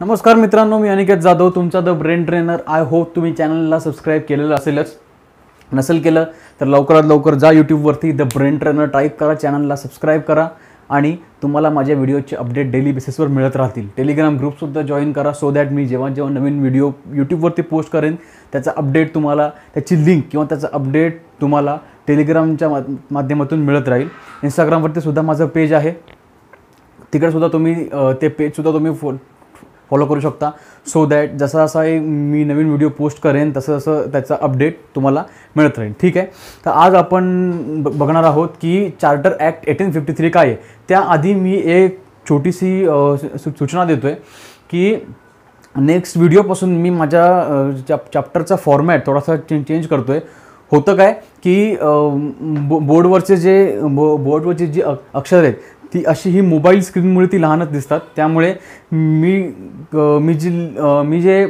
नमस्कार मित्रांनो मी अनिकेत जाधव तुमचा the brain trainer I hope तुम्ही चॅनलला सबस्क्राईब केलेलं असेलच नसेल केलं तर लवकरात लवकर जा यूट्यूबवरती द ब्रेन ट्रेनर टाईप करा चॅनलला सबस्क्राईब करा आणि तुम्हाला माझ्या व्हिडिओचे अपडेट डेली बेसिसवर मिळत राहतील टेलिग्राम ग्रुपसुद्धा जॉईन करा सो दॅट मी जेव्हा जेव्हा नवीन व्हिडिओ यूट्यूबवरती पोस्ट करेन त्याचा अपडेट तुम्हाला त्याची लिंक किंवा त्याचा अपडेट तुम्हाला टेलिग्रामच्या माध्यमातून मिळत राहील इंस्टाग्रामवरती सुद्धा माझं पेज आहे तिकडेसुद्धा तुम्ही ते पेजसुद्धा तुम्ही फो फॉलो करू शकता सो दॅट जसा जसा मी नवीन व्हिडिओ पोस्ट करेन तसं तसं त्याचा अपडेट तुम्हाला मिळत राहील ठीक आहे तर आज आपण बघणार आहोत की charter act eighteen fifty three काय आहे त्याआधी मी एक छोटीशी सूचना देतो आहे की नेक्स्ट व्हिडिओपासून मी माझ्या चॅप चॅप्टरचा फॉर्मॅट थोडासा चेंज करतो आहे होतं काय की बो बोर्डवरचे जे बो बोर्डवरचे जे अक्षर आहेत ती अशी ही मोबाईल स्क्रीनमुळे ती लहानच दिसतात त्यामुळे मी मी जी मी जे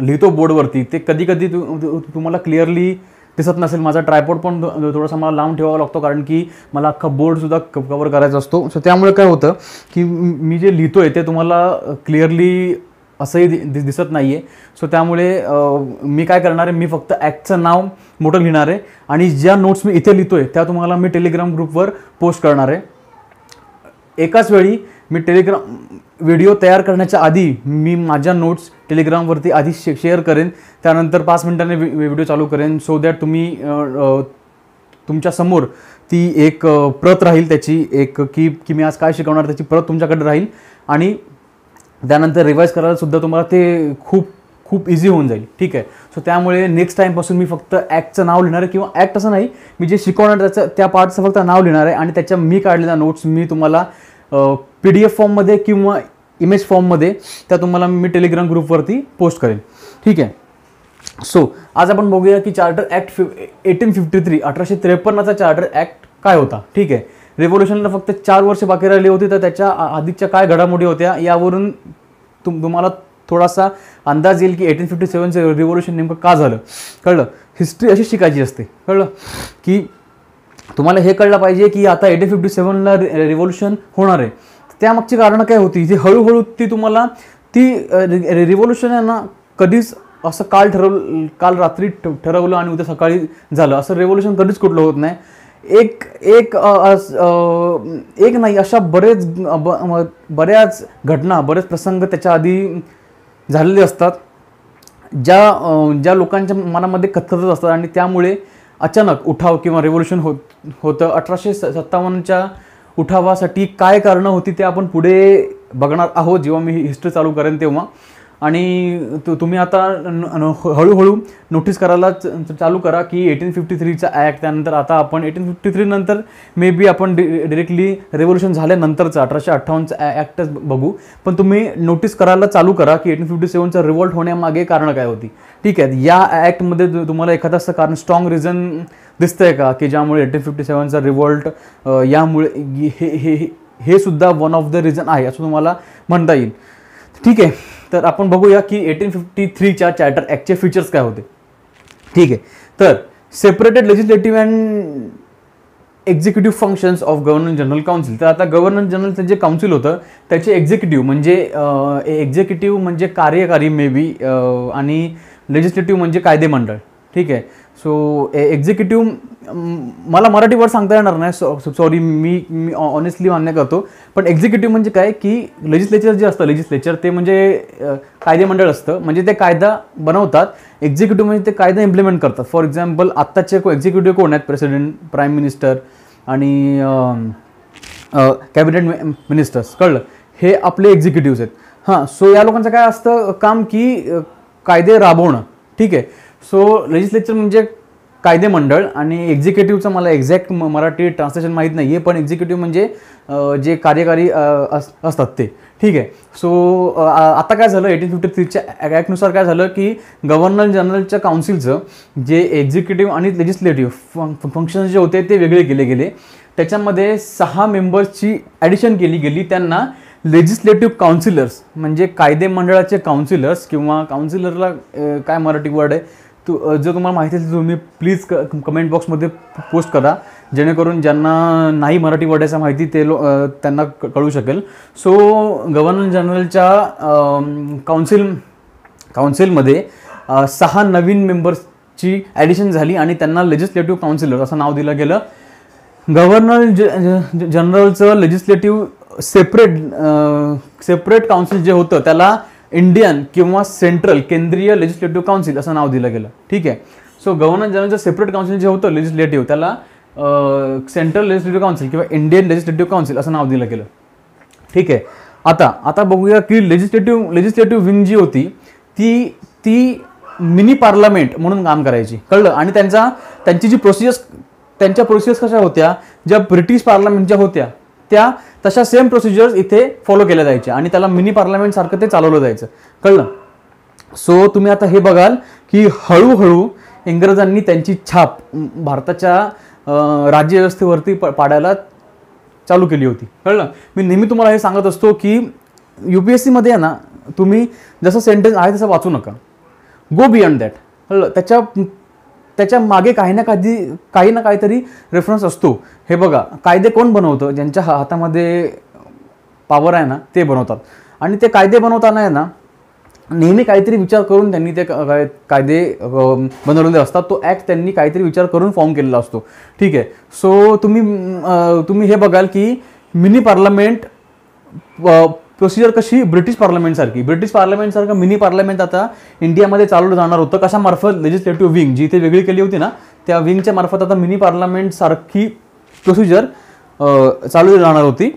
लिहितो बोर्डवरती ते कधी कधी तु, तुम्हाला क्लिअरली दिसत नसेल माझा ट्रायपोर्ड पण थोडासा मला लांब ठेवावा लागतो कारण की मला अख्खा बोर्डसुद्धा कवर करायचा असतो सो त्यामुळे काय होतं की मी जे लिहितो आहे ते तुम्हाला क्लिअरली असंही दि दिसत नाही आहे सो त्यामुळे मी काय करणार आहे मी फक्त ॲक्टचं नाव मोठं लिहिणार आहे आणि ज्या नोट्स मी इथे लिहितो आहे त्या तुम्हाला मी टेलिग्राम ग्रुपवर पोस्ट करणार आहे एकाच वेळी मी टेलिग्राम व्हिडिओ तयार करण्याच्या आधी मी माझ्या नोट्स टेलिग्रामवरती आधी शे शेअर करेन त्यानंतर पाच मिनटाने व्हिडिओ चालू करेन सो दॅट तुम्ही तुमच्यासमोर ती एक प्रत राहील त्याची एक की की मी आज काय शिकवणार त्याची प्रत तुमच्याकडे राहील आणि त्यानंतर रिवाईज करायलासुद्धा तुम्हाला ते खूप खूप इझी होऊन जाईल ठीक आहे सो त्यामुळे नेक्स्ट टाईमपासून मी फक्त ॲक्टचं नाव लिहिणार आहे किंवा ॲक्ट असं नाही मी जे शिकवणार त्याचं त्या पार्टचं फक्त नाव लिहिणार आहे आणि त्याच्या मी काढलेल्या नोट्स मी तुम्हाला पी डी एफ फॉर्ममध्ये किंवा इमेज फॉर्ममध्ये त्या तुम्हाला मी टेलिग्राम ग्रुपवरती पोस्ट करेन ठीक आहे सो आज आपण बघूया की चार्टर ॲक्ट फि एटीन फिफ्टी थ्री अठराशे त्रेपन्नचा चार्टर ॲक्ट काय होता ठीक आहे रेव्होल्युशनला फक्त चार वर्ष बाकी राहिली होती तर त्याच्या आधीच्या काय घडामोडी होत्या यावरून तुम तुम्हाला थोडासा अंदाज येईल की एटीन फिफ्टी सेवनचं रिव्होल्युशन नेमकं का झालं कळलं हिस्ट्री अशी शिकायची असते कळलं की तुम्हाला हे कळलं पाहिजे की आता एटी फिफ्टी सेवनला रि रिव्होल्युशन होणार आहे त्यामागची कारणं काय होती जी हळूहळू ती तुम्हाला ती रिव्होल्युशन आहे ना कधीच असं काल ठरव काल रात्री ठरवलं आणि उद्या सकाळी झालं असं रेव्होल्युशन कधीच कुठलं होत नाही एक एक आ, एक नाही अशा बरेच बऱ्याच घटना बरेच प्रसंग त्याच्या आधी झालेले असतात ज्या ज्या लोकांच्या मनामध्ये कथतच असतात आणि त्यामुळे अचानक उठाव किंवा रेव्होल्युशन होत होतं अठराशे स सत्तावन्नच्या उठावासाठी काय कारणं होती ते आपण पुढे बघणार आहोत जेव्हा मी हिस्ट्री चालू करेन तेव्हा आणि तु तुम्ही आता हळूहळू नोटीस करायला चालू करा की एटीन फिफ्टी थ्रीचा ॲक्ट त्यानंतर आता आपण एटीन फिफ्टी थ्रीनंतर मे बी आपण डि डिरेक्टली रेव्होल्युशन झाल्यानंतरचा अठराशे अठ्ठावन्नचा ॲक्टच बघू पण तुम्ही नोटीस करायला चालू करा की एटीन फिफ्टी सेवनचा रिव्हॉल्ट होण्यामागे कारणं काय होती ठीक आहे या ॲक्टमध्ये तुम्हाला एखादा असं कारण स्ट्रॉंग रिझन दिसतं आहे का की ज्यामुळे एटीन फिफ्टी सेवनचा रिव्हॉल्ट यामुळे हे हे हे सुद्धा वन ऑफ द रिझन आहे असं तुम्हाला म्हणता येईल ठीक आहे तर आपण बघूया की एटीन फिफ्टी थ्रीच्या चॅटर ॲक्टचे फीचर्स काय होते ठीक आहे तर separated legislative and executive functions of governor general council तर आता गव्हर्नर जनरलचं जे काउन्सिल होतं त्याचे एक्झिक्युटिव्ह म्हणजे एक्झिक्युटिव्ह म्हणजे कार्यकारी मे बी आणि लेजिस्लेटिव्ह म्हणजे कायदे मंडळ ठीक आहे सो एक्झिक्युटिव्ह e- मला मराठी वर्ड सांगता येणार नाही सॉ सॉरी मी मी ऑनेस्टली मान्य करतो पण एक्झिक्युटिव्ह म्हणजे काय की लेजिस्लेचर जे असतं लेजिस्लेचर ते म्हणजे कायदे मंडळ असतं म्हणजे ते कायदा बनवतात एक्झिक्युटिव्ह म्हणजे ते कायदा इम्प्लिमेंट करतात फॉर एक्झाम्पल आत्ताचे को एक्झिक्युटिव्ह कोण आहेत प्रेसिडेंट प्राईम मिनिस्टर आणि कॅबिनेट मिनिस्टर्स कळलं हे आपले एक्झिक्युटिव्हज आहेत हां सो या लोकांचं काय असतं काम की कायदे राबवणं ठीक आहे सो लेजिस्लेचर म्हणजे कायदे मंडळ आणि एक्झिक्युटिव्हचं मला एक्झॅक्ट मराठी ट्रान्सलेशन माहीत नाही आहे पण एक्झिक्युटिव्ह म्हणजे जे कार्यकारी असतात ते ठीक आहे सो आता काय झालं एटीन फिफ्टी थ्रीच्या ॲक्टनुसार काय झालं की गव्हर्नर जनरलच्या काउन्सिलचं जे एक्झिक्युटिव्ह आणि लेजिस्लेटिव्ह फं फंक्शन जे होते ते वेगळे केले गेले त्याच्यामध्ये सहा मेंबर्सची ॲडिशन केली गेली त्यांना लेजिस्लेटिव्ह काउन्सिलर्स म्हणजे कायदे मंडळाचे काउन्सिलर्स किंवा काउन्सिलरला काय मराठी वर्ड आहे तू जर तुम्हाला माहिती असेल तुम्ही प्लीज क कमेंट बॉक्समध्ये पोस्ट करा जेणेकरून ज्यांना नाही मराठी वर्ड याचा माहिती ते लो त्यांना कळू शकेल सो गव्हर्नर जनरलच्या काउन्सिल काउन्सिलमध्ये सहा नवीन मेंबर्सची ॲडिशन झाली आणि त्यांना लेजिस्लेटिव्ह काउन्सिलर असं नाव दिलं गेलं गव्हर्नर ज जनरलचं लेजिस्लेटिव्ह सेपरेट सेपरेट काउन्सिल जे होतं त्याला इंडियन किंवा सेंट्रल केंद्रीय लेजिस्लेटिव्ह काउन्सिल असं नाव दिलं गेलं ठीक आहे सो गव्हर्नर जनरलचं सेपरेट काउन्सिल जे होतं लेजिस्लेटिव्ह त्याला सेंट्रल लेजिस्लेटिव्ह काउन्सिल किंवा इंडियन लेजिस्लेटिव्ह काउन्सिल असं नाव दिलं गेलं ठीक आहे आता आता बघूया की लेजिस्लेटिव्ह लेजिस्लेटिव्ह विंग जी होती ती ती मिनी पार्लमेंट म्हणून काम करायची कळलं आणि त्यांचा त्यांची जी प्रोसिजर्स त्यांच्या प्रोसिजर्स कशा होत्या ज्या ब्रिटिश पार्लमेंटच्या होत्या त्या तशा सेम प्रोसिजर्स इथे फॉलो केल्या जायच्या आणि त्याला मिनी पार्लमेंटसारखं ते चालवलं जायचं कळलं सो तुम्ही आता हे बघाल की हळूहळू इंग्रजांनी त्यांची छाप भारताच्या राज्यव्यवस्थेवरती प पाडायला चालू केली होती कळलं मी नेहमी तुम्हाला हे सांगत असतो की यू पी एस सीमध्ये ना तुम्ही जसं सेंटेन्स आहे तसं वाचू नका गो बियॉन्ड दॅट कळलं त्याच्या त्याच्या मागे काही ना काही काही ना काहीतरी रेफरन्स असतो हे बघा कायदे कोण बनवतं ज्यांच्या हातामध्ये पावर आहे ना ते बनवतात आणि ते कायदे बनवताना आहे ना नेहमी काहीतरी विचार करून त्यांनी ते कायदे बनवलेले असतात तो ॲक्ट त्यांनी काहीतरी विचार करून फॉर्म केलेला असतो ठीक आहे सो तुम्ही तुम्ही हे बघाल की मिनी पार्लमेंट प्रोसिजर कशी ब्रिटिश पार्लमेंटसारखी ब्रिटिश पार्लमेंटसारखं मिनी पार्लमेंट आता इंडियामध्ये चालू जाणार होतं कशामार्फत लेजिस्लेटिव्ह विंग जी इथे वेगळी केली होती ना त्या विंगच्या मार्फत आता मिनी पार्लमेंटसारखी प्रोसिजर चालवली जाणार होती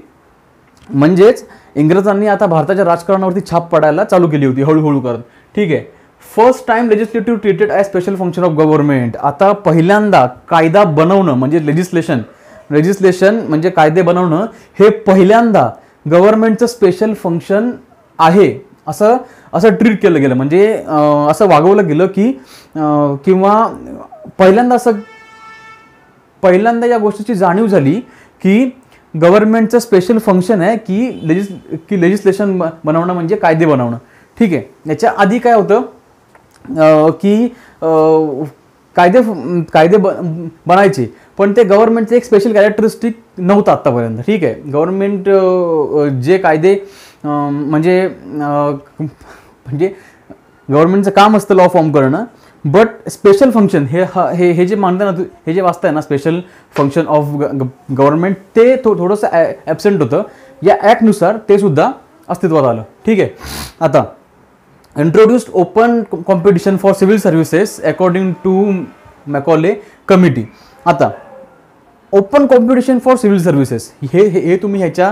म्हणजेच इंग्रजांनी आता भारताच्या राजकारणावरती छाप पडायला चालू केली होती हळूहळू करत ठीक आहे first time legislative treated as special function of government आता पहिल्यांदा कायदा बनवणं म्हणजे लेजिस्लेशन लेजिस्लेशन म्हणजे कायदे बनवणं हे पहिल्यांदा गव्हर्नमेंटचं स्पेशल फंक्शन आहे असं असं ट्रीट केलं गेलं म्हणजे असं वागवलं गेलं की किंवा पहिल्यांदा असं पहिल्यांदा या गोष्टीची जाणीव झाली की गव्हर्नमेंटचं स्पेशल फंक्शन आहे की लेजिस की लेजिस्लेशन बनवणं म्हणजे कायदे बनवणं ठीक आहे याच्या आधी काय होतं की कायदे कायदे ब बनायचे पण ते गव्हर्नमेंटचे एक स्पेशल कॅरेक्टरिस्टिक नव्हतं आत्तापर्यंत ठीक आहे गव्हर्नमेंट जे कायदे म्हणजे म्हणजे गव्हर्नमेंटचं काम असतं लॉ फॉर्म करणं बट स्पेशल फंक्शन हे हे हे जे मानताय ना हे जे आहे ना स्पेशल फंक्शन ऑफ गव्हर्नमेंट ते थो थोडंसं ॲबसेंट होतं या ॲक्टनुसार ते सुद्धा अस्तित्वात आलं ठीक आहे आता introduced open competition for civil services according to Macaulay committee आता open competition for civil services हे हे तुम्ही ह्याच्या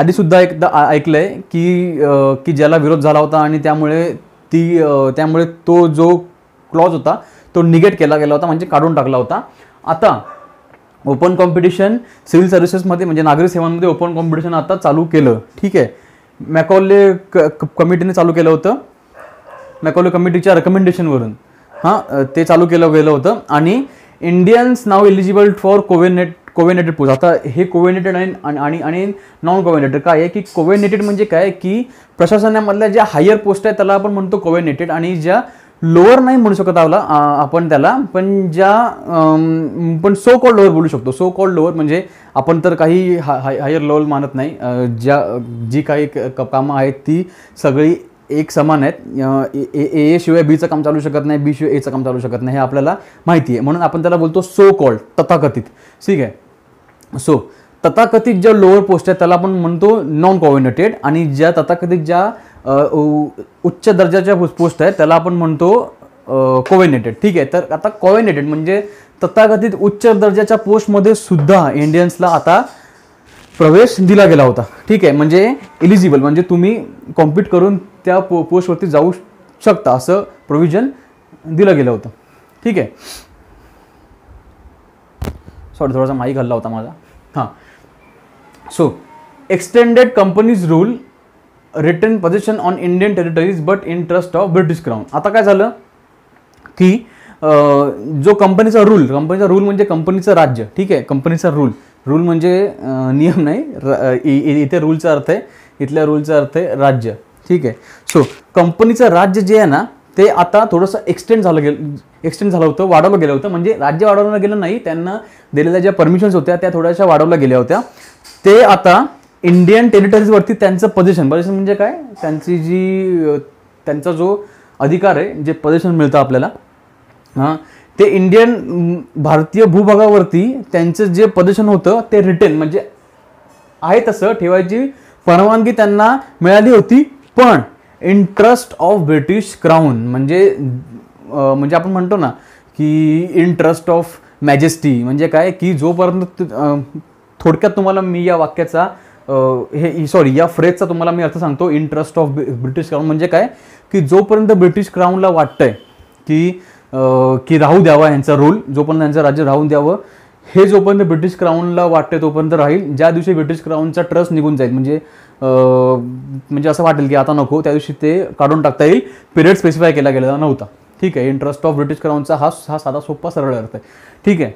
आधीसुद्धा एकदा ऐकलं आहे की की ज्याला विरोध झाला होता आणि त्यामुळे ती त्यामुळे तो जो क्लॉज होता तो निगेट केला गेला होता म्हणजे काढून टाकला होता आता ओपन कॉम्पिटिशन सिव्हिल सर्व्हिसेसमध्ये म्हणजे नागरी सेवांमध्ये ओपन कॉम्पिटिशन आता चालू केलं ठीक आहे मॅकॉले क कमिटीने चालू केलं होतं मॅकॉले कमिटीच्या रेकमेंडेशनवरून हां ते चालू केलं गेलं होतं आणि इंडियन्स नाव eligible for covenant covenanted post आता हे कोवेनेटेड आणि आणि नॉन कोविनेटेड काय आहे की कोवेनेटेड म्हणजे काय की प्रशासनामधल्या ज्या हायर पोस्ट आहे त्याला आपण म्हणतो कोवेनेटेड आणि ज्या लोअर नाही म्हणू शकत आपला आपण त्याला पण ज्या पण सो कॉल्ड लोअर बोलू शकतो सो कॉल्ड लोअर म्हणजे आपण तर काही हाय हायर लेवल मानत नाही ज्या जी काही कामं आहेत ती सगळी एक समान आहेत ए ए शिवाय बीचं काम चालू शकत नाही बी शिवाय एचं काम चालू शकत नाही हे आपल्याला माहिती आहे म्हणून आपण त्याला बोलतो सो कॉल्ड तथाकथित ठीक आहे सो तथाकथित ज्या लोअर पोस्ट आहेत त्याला आपण म्हणतो नॉन कॉर्डिनेटेड आणि ज्या तथाकथित ज्या उच्च दर्जाच्या पोस्ट आहेत त्याला आपण म्हणतो कोविनेटेड ठीक आहे तर आता कोविनेटेड म्हणजे तथाकथित उच्च दर्जाच्या पोस्टमध्ये सुद्धा इंडियन्सला आता प्रवेश दिला गेला होता ठीक आहे म्हणजे एलिजिबल म्हणजे तुम्ही कॉम्पीट करून त्या पो पोस्टवरती जाऊ शकता असं प्रोव्हिजन दिलं गेलं होतं ठीक आहे सॉरी थोडासा माहीत हल्ला होता माझा हां so extended company's rule return position on Indian territories but in trust of British crown आता काय झालं की जो कंपनीचा रूल कंपनीचा रूल म्हणजे कंपनीचं राज्य ठीक आहे कंपनीचा रूल रूल म्हणजे नियम नाही इथे रूलचा अर्थ आहे इथल्या रूलचा अर्थ आहे राज्य ठीक आहे सो कंपनीचं राज्य जे आहे ना ते आता थोडंसं एक्सटेंड झालं गेलं एक्सटेंड झालं होतं वाढवलं गेलं होतं म्हणजे राज्य वाढवलं गेलं नाही त्यांना दिलेल्या ज्या परमिशन्स होत्या त्या थोड्याशा वाढवल्या गेल्या होत्या ते आता इंडियन टेरिटरीजवरती त्यांचं पोझिशन पोझिशन म्हणजे काय त्यांची जी त्यांचा जो अधिकार आहे जे पोझिशन मिळतं आपल्याला हां ते इंडियन भारतीय भूभागावरती त्यांचं जे पोझिशन होतं ते रिटेन म्हणजे आहे तसं ठेवायची परवानगी त्यांना मिळाली होती पण इंटरेस्ट ऑफ ब्रिटिश क्राऊन म्हणजे म्हणजे आपण म्हणतो ना की इंटरेस्ट ऑफ मॅजेस्टी म्हणजे काय की जोपर्यंत थोडक्यात तुम्हाला मी या वाक्याचा हे सॉरी या फ्रेजचा तुम्हाला मी अर्थ सांगतो इंटरेस्ट ऑफ ब्रिटिश क्राऊन म्हणजे काय की जोपर्यंत ब्रिटिश क्राऊनला वाटतंय की की राहू द्यावा यांचा रूल जोपर्यंत यांचं राज्य राहू द्यावं हे जोपर्यंत ब्रिटिश क्राऊनला वाटते तोपर्यंत राहील ज्या दिवशी ब्रिटिश क्राऊनचा ट्रस्ट निघून जाईल म्हणजे म्हणजे असं वाटेल की आता नको त्या दिवशी ते काढून टाकता येईल पिरियड स्पेसिफाय केला गेलेला नव्हता ठीक आहे इंटरेस्ट ऑफ ब्रिटिश क्राऊनचा हा हा साधा सोपा सरळ अर्थ आहे ठीक आहे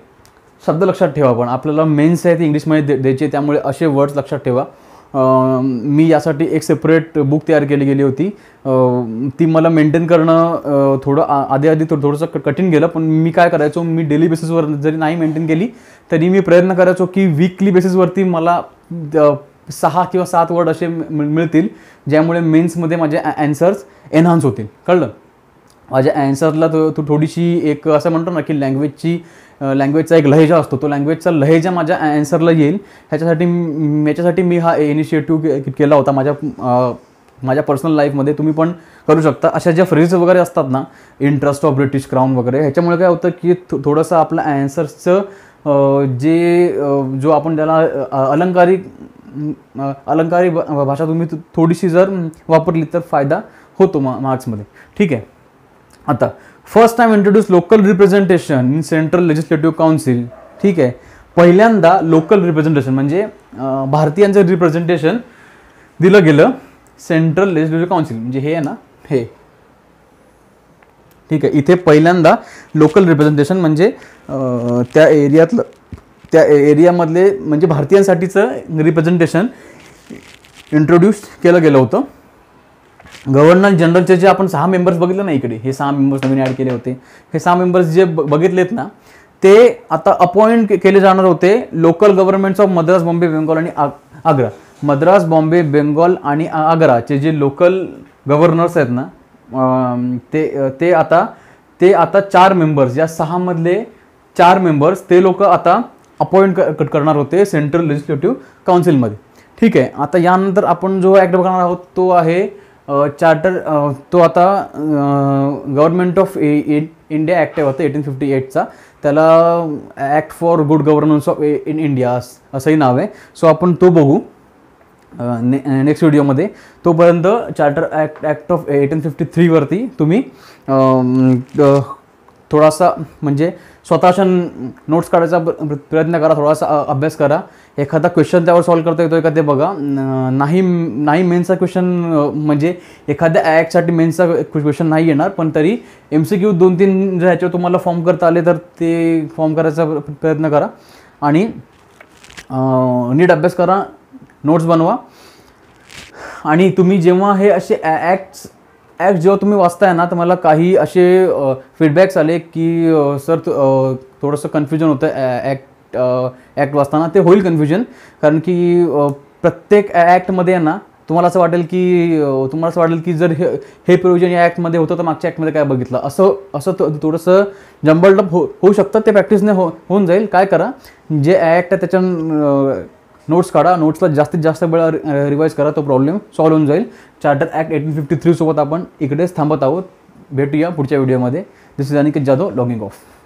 शब्द लक्षात ठेवा पण आपल्याला मेन्स आहे ते इंग्लिशमध्ये द्यायचे त्यामुळे असे वर्ड्स लक्षात ठेवा मी यासाठी एक सेपरेट बुक तयार केली गेली होती ती मला मेंटेन करणं थोडं आधी आधी थोडं थोडंसं कठीण गेलं पण मी काय करायचो मी डेली बेसिसवर जरी नाही मेंटेन केली तरी मी प्रयत्न करायचो की वीकली बेसिसवरती मला सहा किंवा सात वर्ड असे मिळतील ज्यामुळे मेन्समध्ये माझे अँसर्स एन्हान्स होतील कळलं माझ्या ॲन्सरला तू थोडीशी एक असं म्हणतो ना की लँग्वेजची लँग्वेजचा एक लहेजा असतो तो लँग्वेजचा लहेजा माझ्या ॲन्सरला येईल ह्याच्यासाठी याच्यासाठी मी हा इनिशिएटिव्ह केला होता माझ्या माझ्या पर्सनल लाईफमध्ये तुम्ही पण करू शकता अशा ज्या फ्रेज वगैरे असतात ना इंटरेस्ट ऑफ ब्रिटिश क्राऊन वगैरे ह्याच्यामुळे काय होतं की थोडंसं आपलं ॲन्सर्सचं जे जो आपण त्याला अलंकारिक अलंकारी भाषा तुम्ही थोडीशी जर वापरली तर फायदा होतो मा मार्क्समध्ये ठीक आहे आता first time introduce local representation in central legislative council ठीक आहे पहिल्यांदा लोकल रिप्रेझेंटेशन म्हणजे भारतीयांचं रिप्रेझेंटेशन दिलं गेलं सेंट्रल लेजिस्लेटिव काउन्सिल म्हणजे हे आहे ना हे ठीक आहे इथे पहिल्यांदा लोकल रिप्रेझेंटेशन म्हणजे त्या एरियातलं त्या एरियामधले म्हणजे भारतीयांसाठीचं रिप्रेझेंटेशन इंट्रोड्यूस केलं गेलं होतं गव्हर्नर जनरलचे जे आपण सहा मेंबर्स बघितले ना इकडे हे सहा मेंबर्स नवीन ॲड केले होते हे सहा मेंबर्स जे बघितलेत ना ते आता अपॉइंट केले जाणार होते local governments of Madras Bombay Bengal आणि आग्रा मद्रास बॉम्बे बेंगॉल आणि आग्राचे जे लोकल गव्हर्नर्स आहेत ना ते ते आता ते आता चार मेंबर्स या सहामधले चार मेंबर्स ते लोक आता अपॉइंट क करणार होते सेंट्रल लेजिस्लेटिव्ह काउन्सिलमध्ये ठीक आहे आता यानंतर आपण जो ॲक्ट बघणार आहोत तो आहे चार्टर तो आता गव्हर्नमेंट ऑफ इंडिया ॲक्ट आहे होता एटीन फिफ्टी एटचा त्याला act for good governance of in India असंही नाव आहे सो आपण तो बघू ने नेक्स्ट व्हिडिओमध्ये तोपर्यंत charter act act of eighteen fifty थ्रीवरती तुम्ही थोडासा म्हणजे स्वतःच्या नोट्स काढायचा प्रयत्न करा थोडासा अभ्यास करा एखादा क्वेश्चन त्यावर सॉल्व्ह करता येतो का ते बघा नाही नाही मेन्सचा क्वेश्चन म्हणजे एखाद्या ॲक्टसाठी मेन्सचा क्वेश्चन नाही येणार पण तरी एम सी क्यू दोन तीन जर ह्याच्यावर तुम्हाला फॉर्म करता आले तर ते फॉर्म करायचा प्रयत्न करा आणि नीट अभ्यास करा नोट्स बनवा आणि तुम्ही जेव्हा हे असे ॲक्ट्स ॲक्ट जेव्हा तुम्ही वाचताय ना तर काही असे फीडबॅक्स आले की सर थोडंसं कन्फ्युजन होतं ॲक्ट ॲक्ट वाचताना ते होईल कन्फ्युजन कारण की प्रत्येक ॲक्टमध्ये ना तुम्हाला असं वाटेल की तुम्हाला असं वाटेल की जर हे हे प्रोविजन या ॲक्टमध्ये होतं तर मागच्या ॲक्टमध्ये काय बघितलं असं असं थोडंसं जंबलडप हो होऊ शकतं ते प्रॅक्टिसने हो होऊन जाईल काय करा जे ॲक्ट आहे त्याच्या नोट्स काढा नोट्सला जास्तीत जास्त वेळा रिवाईज करा तो प्रॉब्लेम सॉल्व्ह होऊन जाईल चार्टर ॲक्ट एटीन फिफ्टी थ्रीसोबत आपण इकडेच थांबत आहोत भेटूया पुढच्या व्हिडिओमध्ये this is Aniket Jadhav logging of